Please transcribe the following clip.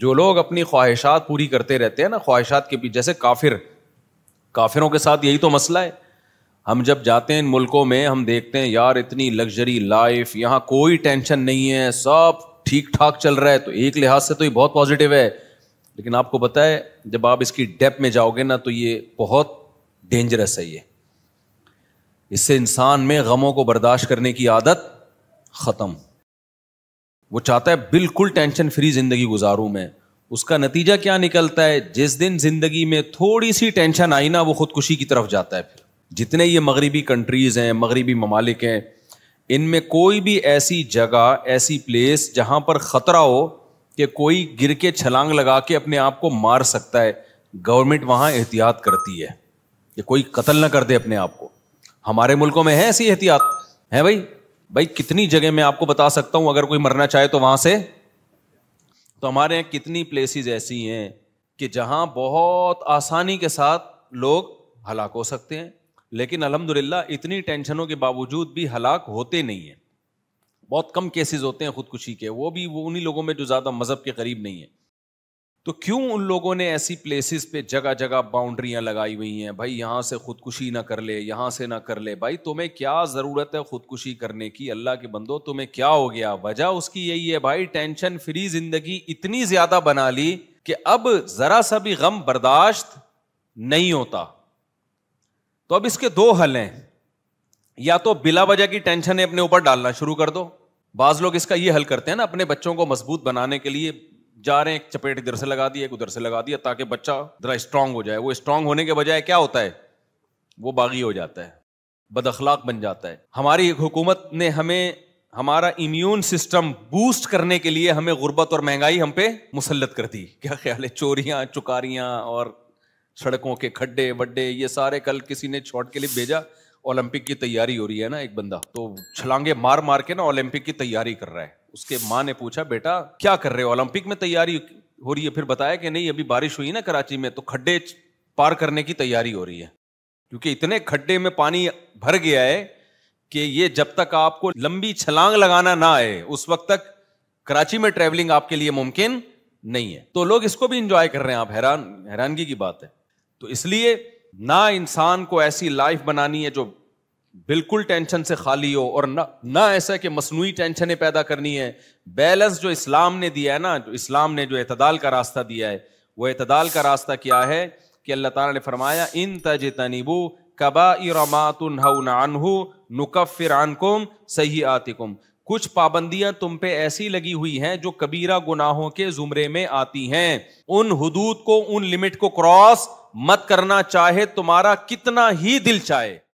जो लोग अपनी ख्वाहिशात पूरी करते रहते हैं ना ख्वाहिशात के पीछे जैसे काफिर काफिरों के साथ यही तो मसला है हम जब जाते हैं इन मुल्कों में हम देखते हैं यार इतनी लग्जरी लाइफ यहाँ कोई टेंशन नहीं है सब ठीक ठाक चल रहा है तो एक लिहाज से तो ये बहुत पॉजिटिव है लेकिन आपको पता है जब आप इसकी डेप में जाओगे ना तो ये बहुत डेंजरस है ये इससे इंसान में गमों को बर्दाश्त करने की आदत ख़त्म वो चाहता है बिल्कुल टेंशन फ्री जिंदगी गुजारूं मैं उसका नतीजा क्या निकलता है जिस दिन जिंदगी में थोड़ी सी टेंशन आई ना वो खुदकुशी की तरफ जाता है फिर जितने ये मगरबी कंट्रीज़ हैं मगरबी ममालिक हैं इनमें कोई भी ऐसी जगह ऐसी प्लेस जहां पर ख़तरा हो कि कोई गिर के छलांग लगा के अपने आप को मार सकता है गवर्नमेंट वहां एहतियात करती है कि कोई कत्ल ना कर दे अपने आप को हमारे मुल्कों में है ऐसी एहतियात है भाई भाई कितनी जगह मैं आपको बता सकता हूं अगर कोई मरना चाहे तो वहां से तो हमारे यहाँ कितनी प्लेसेस ऐसी हैं कि जहां बहुत आसानी के साथ लोग हलाक हो सकते हैं लेकिन अलहमदुल्ला इतनी टेंशनों के बावजूद भी हलाक होते नहीं हैं बहुत कम केसेस होते हैं ख़ुदकुशी के वो भी वो उन्हीं लोगों में जो ज़्यादा मज़हब के करीब नहीं है तो क्यों उन लोगों ने ऐसी प्लेसेस पे जगह जगह बाउंड्रियां लगाई हुई हैं भाई यहां से खुदकुशी ना कर ले यहां से ना कर ले भाई तुम्हें क्या ज़रूरत है खुदकुशी करने की अल्लाह के बंदो तुम्हें क्या हो गया वजह उसकी यही है भाई टेंशन फ्री जिंदगी इतनी ज़्यादा बना ली कि अब ज़रा सा भी गम बर्दाश्त नहीं होता तो अब इसके दो हल हैं या तो बिला वजह की टेंशन अपने ऊपर डालना शुरू कर दो बाज लोग इसका ये हल करते हैं ना अपने बच्चों को मजबूत बनाने के लिए जा रहे हैं एक चपेट इधर से लगा दी एक उधर से लगा दिया ताकि बच्चा जरा स्ट्रांग हो जाए वो स्ट्रांग होने के बजाय क्या होता है वो बागी हो जाता है बदखलाक बन जाता है हमारी हुकूमत ने हमें हमारा इम्यून सिस्टम बूस्ट करने के लिए हमें गुर्बत और महंगाई हम पे मुसलत कर दी क्या ख्याल है चोरियां चुकारियां और सड़कों के खड्डे वड्डे ये सारे कल किसी ने छोट के लिए भेजा ओलंपिक की तैयारी हो रही है ना एक बंदा तो छलांगे मार मार के ना ओलंपिक की तैयारी कर रहा है उसके माँ ने पूछा बेटा क्या कर रहे हो ओलंपिक में तैयारी हो रही है फिर बताया कि नहीं अभी बारिश हुई ना कराची में तो खड्डे पार करने की तैयारी हो रही है क्योंकि इतने खड्डे में पानी भर गया है कि ये जब तक आपको लंबी छलांग लगाना ना आए उस वक्त तक कराची में ट्रेवलिंग आपके लिए मुमकिन नहीं है तो लोग इसको भी इंजॉय कर रहे हैं आप हैरान हैरानगी की बात है तो इसलिए ना इंसान को ऐसी लाइफ बनानी है जो बिल्कुल टेंशन से खाली हो और ना ना ऐसा है कि मसनू टेंशनें पैदा करनी है बैलेंस जो इस्लाम ने दिया है ना जो इस्लाम ने जो अतदाल का रास्ता दिया है वो अतदाल का रास्ता क्या है कि अल्लाह ताला ने फरमाया इन तज तनिबू कबा इमातनहु नुकफ़िर आनकुम सही आतिकुम कुछ पाबंदियां तुम पे ऐसी लगी हुई हैं जो कबीरा गुनाहों के जुमरे में आती हैं उन हदूद को उन लिमिट को क्रॉस मत करना चाहे तुम्हारा कितना ही दिल चाहे